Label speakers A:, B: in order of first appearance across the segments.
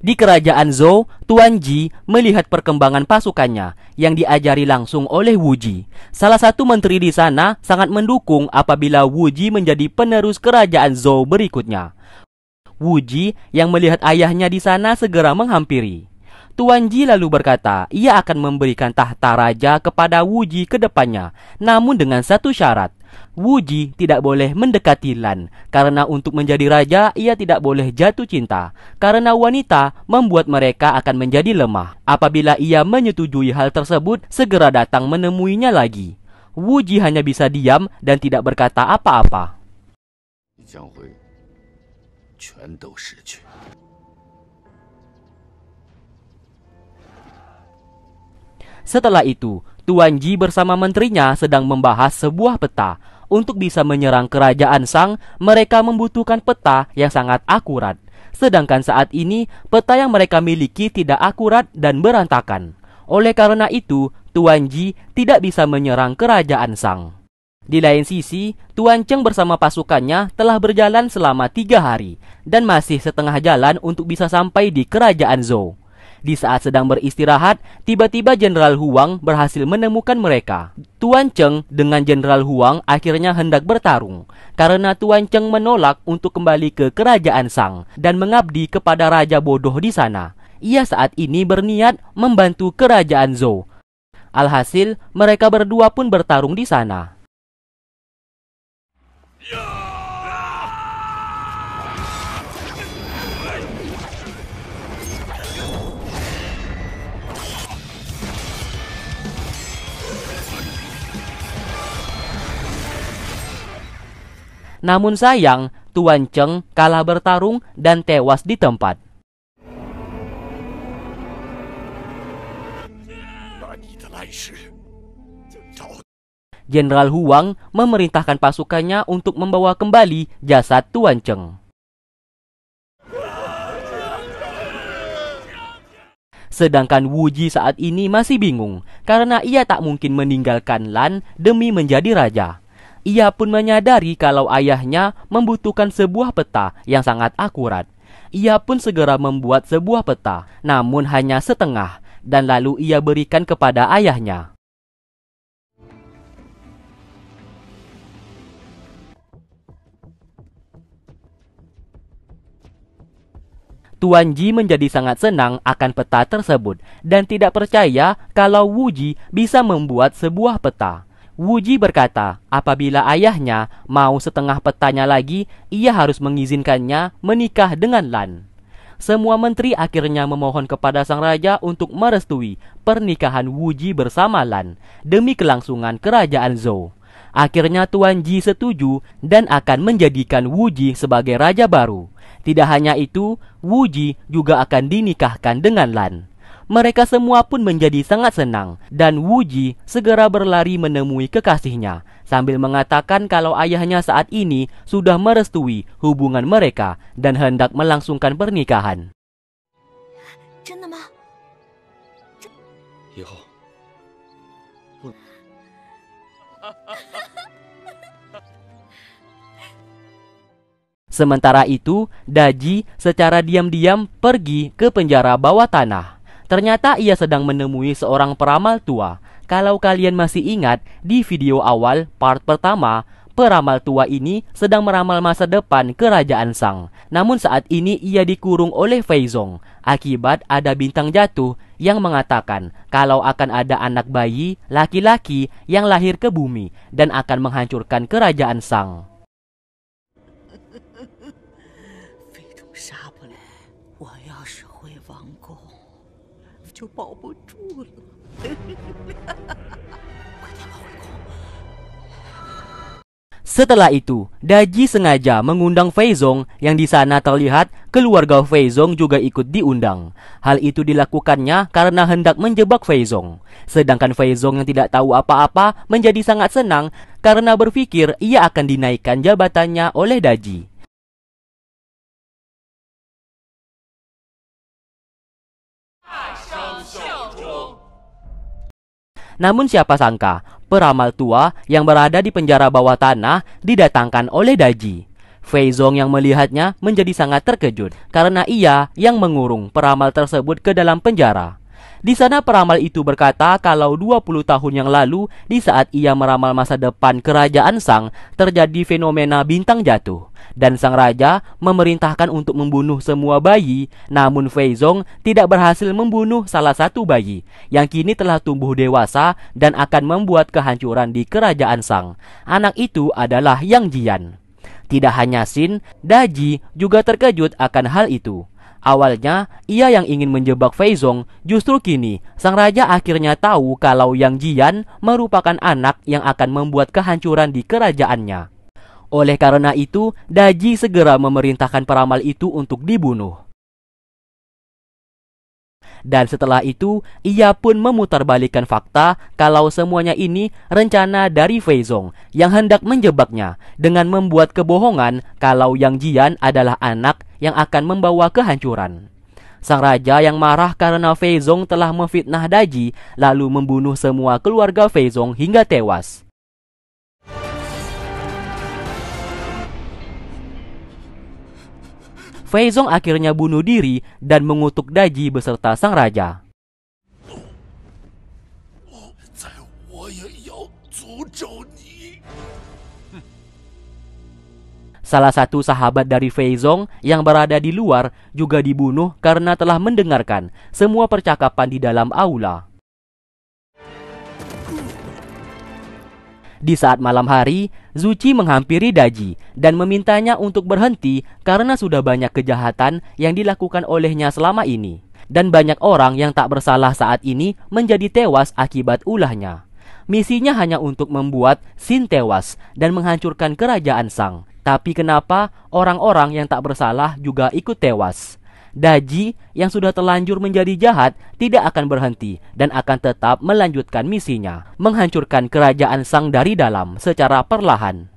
A: Di kerajaan Zhou, Tuan Ji melihat perkembangan pasukannya yang diajari langsung oleh Wu Ji. Salah satu menteri di sana sangat mendukung apabila Wu Ji menjadi penerus kerajaan Zhou berikutnya. Wu Ji yang melihat ayahnya di sana segera menghampiri. Tuan Ji lalu berkata, ia akan memberikan tahta raja kepada Wu Ji ke depannya, namun dengan satu syarat, Wuji tidak boleh mendekati Lan, karena untuk menjadi raja ia tidak boleh jatuh cinta, karena wanita membuat mereka akan menjadi lemah. Apabila ia menyetujui hal tersebut, segera datang menemuinya lagi. Wuji hanya bisa diam dan tidak berkata apa-apa. Setelah itu, Tuan Ji bersama menterinya sedang membahas sebuah peta. Untuk bisa menyerang kerajaan Sang, mereka membutuhkan peta yang sangat akurat. Sedangkan saat ini, peta yang mereka miliki tidak akurat dan berantakan. Oleh karena itu, Tuan Ji tidak bisa menyerang kerajaan Sang. Di lain sisi, Tuan Cheng bersama pasukannya telah berjalan selama tiga hari dan masih setengah jalan untuk bisa sampai di kerajaan Zhou. Di saat sedang beristirahat, tiba-tiba Jenderal Huang berhasil menemukan mereka. Tuan Cheng dengan Jenderal Huang akhirnya hendak bertarung karena Tuan Cheng menolak untuk kembali ke kerajaan Sang dan mengabdi kepada raja bodoh di sana. Ia saat ini berniat membantu kerajaan Zhou. Alhasil, mereka berdua pun bertarung di sana. Yeah! Namun sayang, Tuan Cheng kalah bertarung dan tewas di tempat. Jenderal Huang memerintahkan pasukannya untuk membawa kembali jasad Tuan Cheng. Sedangkan Wuji saat ini masih bingung karena ia tak mungkin meninggalkan Lan demi menjadi raja. Ia pun menyadari kalau ayahnya membutuhkan sebuah peta yang sangat akurat. Ia pun segera membuat sebuah peta, namun hanya setengah, dan lalu ia berikan kepada ayahnya. Tuan Ji menjadi sangat senang akan peta tersebut dan tidak percaya kalau Wu Ji bisa membuat sebuah peta. Wuji berkata, apabila ayahnya mau setengah petanya lagi, ia harus mengizinkannya menikah dengan Lan. Semua menteri akhirnya memohon kepada sang raja untuk merestui pernikahan Wuji bersama Lan demi kelangsungan kerajaan Zhou. Akhirnya Tuan Ji setuju dan akan menjadikan Wuji sebagai raja baru. Tidak hanya itu, Wuji juga akan dinikahkan dengan Lan. Mereka semua pun menjadi sangat senang dan Wuji segera berlari menemui kekasihnya sambil mengatakan kalau ayahnya saat ini sudah merestui hubungan mereka dan hendak melangsungkan pernikahan. Sementara itu, Daji secara diam-diam pergi ke penjara bawah tanah. Ternyata ia sedang menemui seorang peramal tua. Kalau kalian masih ingat, di video awal part pertama, peramal tua ini sedang meramal masa depan kerajaan Sang. Namun saat ini ia dikurung oleh Feizong akibat ada bintang jatuh yang mengatakan kalau akan ada anak bayi laki-laki yang lahir ke bumi dan akan menghancurkan kerajaan Sang. 就保不住了。Setelah itu, Daji sengaja mengundang Feizong yang di sana terlihat keluarga Feizong juga ikut diundang. Hal itu dilakukannya karena hendak menjebak Feizong. Sedangkan Feizong yang tidak tahu apa-apa menjadi sangat senang karena berpikir ia akan dinaikkan jabatannya oleh Daji. Namun siapa sangka, peramal tua yang berada di penjara bawah tanah didatangkan oleh Daji. Fei Zong yang melihatnya menjadi sangat terkejut karena ia yang mengurung peramal tersebut ke dalam penjara. Di sana peramal itu berkata kalau 20 tahun yang lalu di saat ia meramal masa depan kerajaan Sang terjadi fenomena bintang jatuh dan sang raja memerintahkan untuk membunuh semua bayi namun Feizong tidak berhasil membunuh salah satu bayi yang kini telah tumbuh dewasa dan akan membuat kehancuran di kerajaan Sang. Anak itu adalah Yang Jian. Tidak hanya Sin, Daji juga terkejut akan hal itu. Awalnya, ia yang ingin menjebak Feizong, justru kini sang raja akhirnya tahu kalau Yang Jian merupakan anak yang akan membuat kehancuran di kerajaannya. Oleh karena itu, Daji segera memerintahkan peramal itu untuk dibunuh. Dan setelah itu, ia pun memutarbalikkan fakta kalau semuanya ini rencana dari Feizong yang hendak menjebaknya dengan membuat kebohongan kalau Yang Jian adalah anak yang akan membawa kehancuran. Sang raja yang marah karena Feizong telah memfitnah Daji lalu membunuh semua keluarga Feizong hingga tewas. Feizong akhirnya bunuh diri dan mengutuk Daji beserta sang raja. Salah satu sahabat dari Feizong yang berada di luar juga dibunuh karena telah mendengarkan semua percakapan di dalam aula. Di saat malam hari, Zuchi menghampiri Daji dan memintanya untuk berhenti karena sudah banyak kejahatan yang dilakukan olehnya selama ini. Dan banyak orang yang tak bersalah saat ini menjadi tewas akibat ulahnya. Misinya hanya untuk membuat Sin tewas dan menghancurkan kerajaan Sang. Tapi kenapa orang-orang yang tak bersalah juga ikut tewas? Daji yang sudah terlanjur menjadi jahat tidak akan berhenti dan akan tetap melanjutkan misinya, menghancurkan kerajaan Sang dari dalam secara perlahan.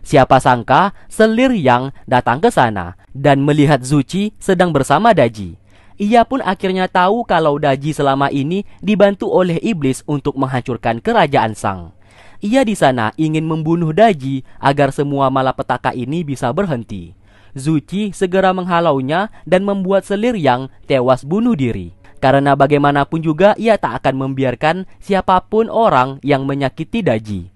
A: Siapa sangka selir yang datang ke sana dan melihat Zuchi sedang bersama Daji. Ia pun akhirnya tahu kalau Daji selama ini dibantu oleh iblis untuk menghancurkan kerajaan Sang. Ia di sana ingin membunuh Daji agar semua malapetaka ini bisa berhenti. Zuchi segera menghalaunya dan membuat selir yang tewas bunuh diri. Karena bagaimanapun juga ia tak akan membiarkan siapapun orang yang menyakiti Daji.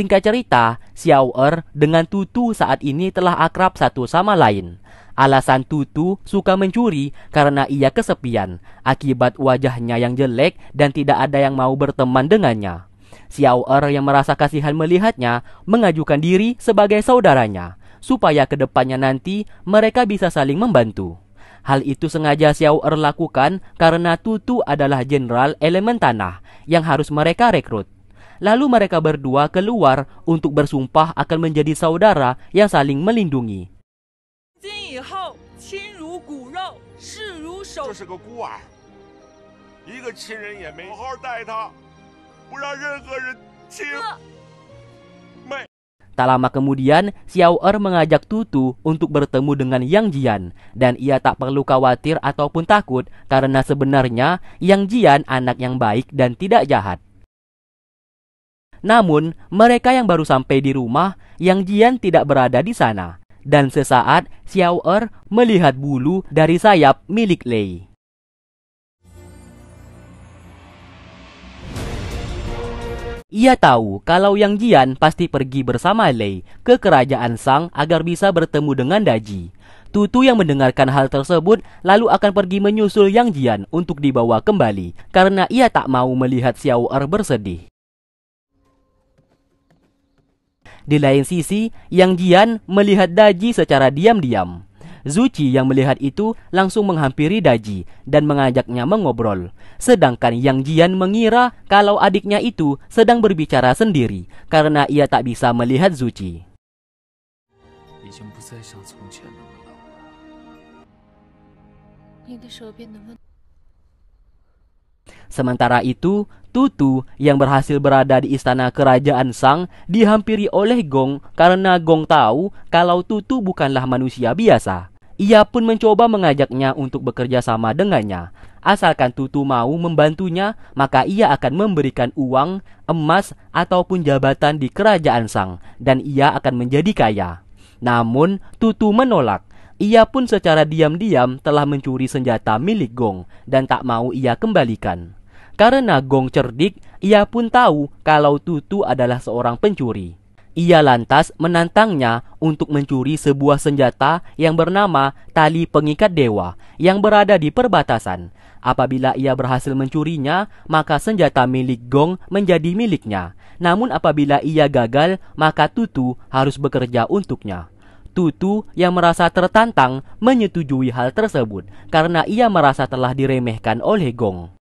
A: Singkat cerita, Xiao Er dengan Tutu saat ini telah akrab satu sama lain. Alasan Tutu suka mencuri karena ia kesepian akibat wajahnya yang jelek dan tidak ada yang mau berteman dengannya. Xiao Er yang merasa kasihan melihatnya mengajukan diri sebagai saudaranya supaya kedepannya nanti mereka bisa saling membantu. Hal itu sengaja Xiao Er lakukan karena Tutu adalah jenderal elemen tanah yang harus mereka rekrut. Lalu mereka berdua keluar untuk bersumpah akan menjadi saudara yang saling melindungi. Tak lama kemudian, Xiao Er mengajak Tutu untuk bertemu dengan Yang Jian dan ia tak perlu khawatir ataupun takut karena sebenarnya Yang Jian anak yang baik dan tidak jahat. Namun, mereka yang baru sampai di rumah, Yang Jian tidak berada di sana. Dan sesaat, Xiao Er melihat bulu dari sayap milik Lei. Ia tahu kalau Yang Jian pasti pergi bersama Lei ke kerajaan Sang agar bisa bertemu dengan Daji. Tutu yang mendengarkan hal tersebut lalu akan pergi menyusul Yang Jian untuk dibawa kembali karena ia tak mau melihat Xiao Er bersedih. Di lain sisi, Yang Jian melihat Daji secara diam-diam. Zuci yang melihat itu langsung menghampiri Daji dan mengajaknya mengobrol. Sedangkan Yang Jian mengira kalau adiknya itu sedang berbicara sendiri karena ia tak bisa melihat Zuci. Sementara itu, Tutu yang berhasil berada di istana kerajaan Sang dihampiri oleh Gong karena Gong tahu kalau Tutu bukanlah manusia biasa. Ia pun mencoba mengajaknya untuk bekerja sama dengannya. Asalkan Tutu mau membantunya, maka ia akan memberikan uang, emas, ataupun jabatan di kerajaan Sang, dan ia akan menjadi kaya. Namun, Tutu menolak. Ia pun secara diam-diam telah mencuri senjata milik Gong dan tak mau ia kembalikan. Karena Gong cerdik, ia pun tahu kalau Tutu adalah seorang pencuri. Ia lantas menantangnya untuk mencuri sebuah senjata yang bernama tali pengikat dewa yang berada di perbatasan. Apabila ia berhasil mencurinya, maka senjata milik Gong menjadi miliknya. Namun apabila ia gagal, maka Tutu harus bekerja untuknya. Tutu yang merasa tertantang menyetujui hal tersebut karena ia merasa telah diremehkan oleh Gong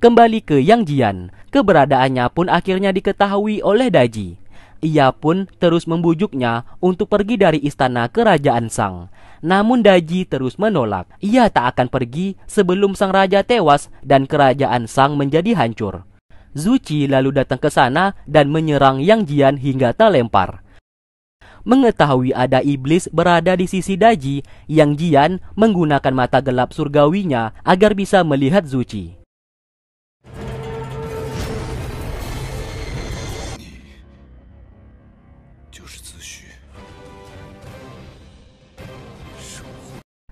A: kembali ke Yang Jian. Keberadaannya pun akhirnya diketahui oleh Daji. Ia pun terus membujuknya untuk pergi dari istana kerajaan Sang. Namun Daji terus menolak. Ia tak akan pergi sebelum sang raja tewas dan kerajaan Sang menjadi hancur. Zuci lalu datang ke sana dan menyerang Yang Jian hingga terlempar. Mengetahui ada iblis berada di sisi Daji, Yang Jian menggunakan mata gelap surgawinya agar bisa melihat Zuci.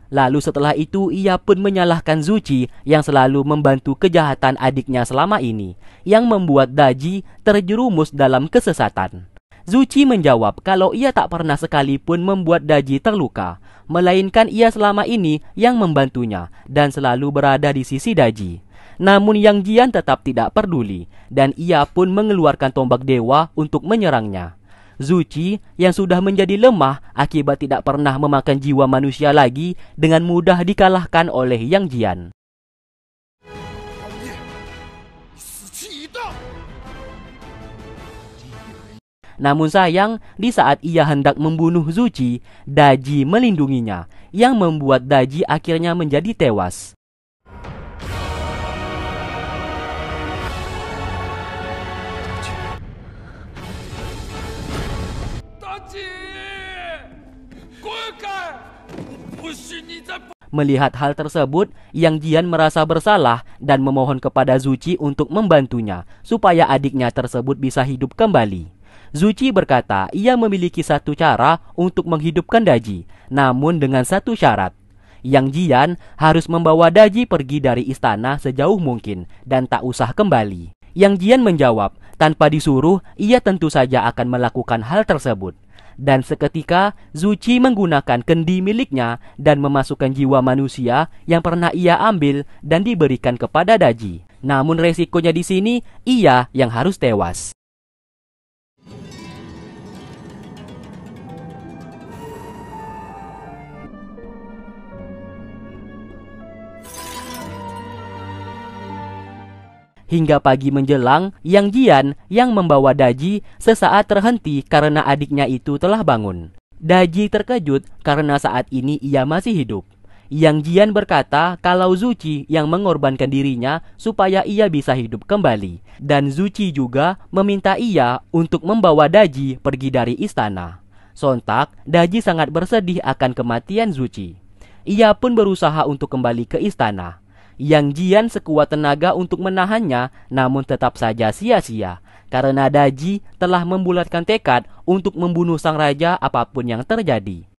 A: Lalu setelah itu ia pun menyalahkan Zuchi yang selalu membantu kejahatan adiknya selama ini yang membuat Daji terjerumus dalam kesesatan. Zuchi menjawab kalau ia tak pernah sekalipun membuat Daji terluka, melainkan ia selama ini yang membantunya dan selalu berada di sisi Daji. Namun Yang Jian tetap tidak peduli dan ia pun mengeluarkan tombak dewa untuk menyerangnya. Zuci yang sudah menjadi lemah akibat tidak pernah memakan jiwa manusia lagi dengan mudah dikalahkan oleh Yang Jian. Namun sayang, di saat ia hendak membunuh Zuci, Daji melindunginya, yang membuat Daji akhirnya menjadi tewas. Melihat hal tersebut, Yang Jian merasa bersalah dan memohon kepada Zuci untuk membantunya supaya adiknya tersebut bisa hidup kembali. Zuci berkata ia memiliki satu cara untuk menghidupkan Daji, namun dengan satu syarat. Yang Jian harus membawa Daji pergi dari istana sejauh mungkin dan tak usah kembali. Yang Jian menjawab, tanpa disuruh ia tentu saja akan melakukan hal tersebut. Dan seketika Zuchi menggunakan kendi miliknya dan memasukkan jiwa manusia yang pernah ia ambil dan diberikan kepada Daji. Namun resikonya di sini ia yang harus tewas. hingga pagi menjelang Yang Jian yang membawa Daji sesaat terhenti karena adiknya itu telah bangun. Daji terkejut karena saat ini ia masih hidup. Yang Jian berkata kalau Zuci yang mengorbankan dirinya supaya ia bisa hidup kembali. Dan Zuci juga meminta ia untuk membawa Daji pergi dari istana. Sontak, Daji sangat bersedih akan kematian Zuci. Ia pun berusaha untuk kembali ke istana. Yang Jian sekuat tenaga untuk menahannya, namun tetap saja sia-sia. Karena Daji telah membulatkan tekad untuk membunuh sang raja apapun yang terjadi.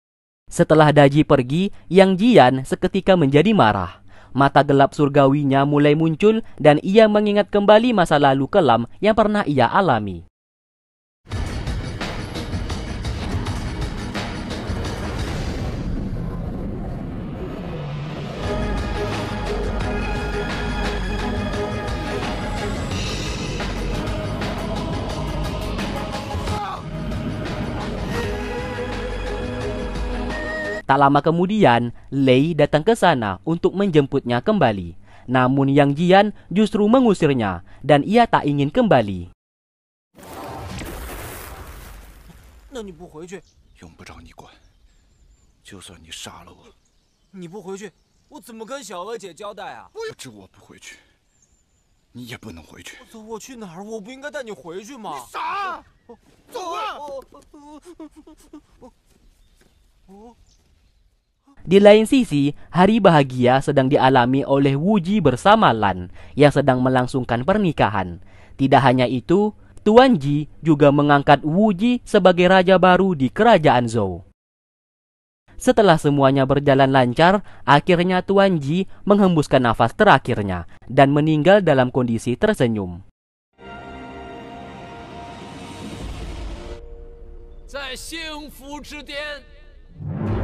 A: Setelah Daji pergi, Yang Jian seketika menjadi marah. Mata gelap surgawinya mulai muncul dan ia mengingat kembali masa lalu kelam yang pernah ia alami. Tak lama kemudian, Lei datang ke sana untuk menjemputnya kembali. Namun Yang Jian justru mengusirnya dan ia tak ingin kembali. Oh. oh, oh, oh di lain sisi, hari bahagia sedang dialami oleh Wuji bersama Lan yang sedang melangsungkan pernikahan. Tidak hanya itu, Tuan Ji juga mengangkat Wuji sebagai raja baru di kerajaan Zhou. Setelah semuanya berjalan lancar, akhirnya Tuan Ji menghembuskan nafas terakhirnya dan meninggal dalam kondisi tersenyum. Di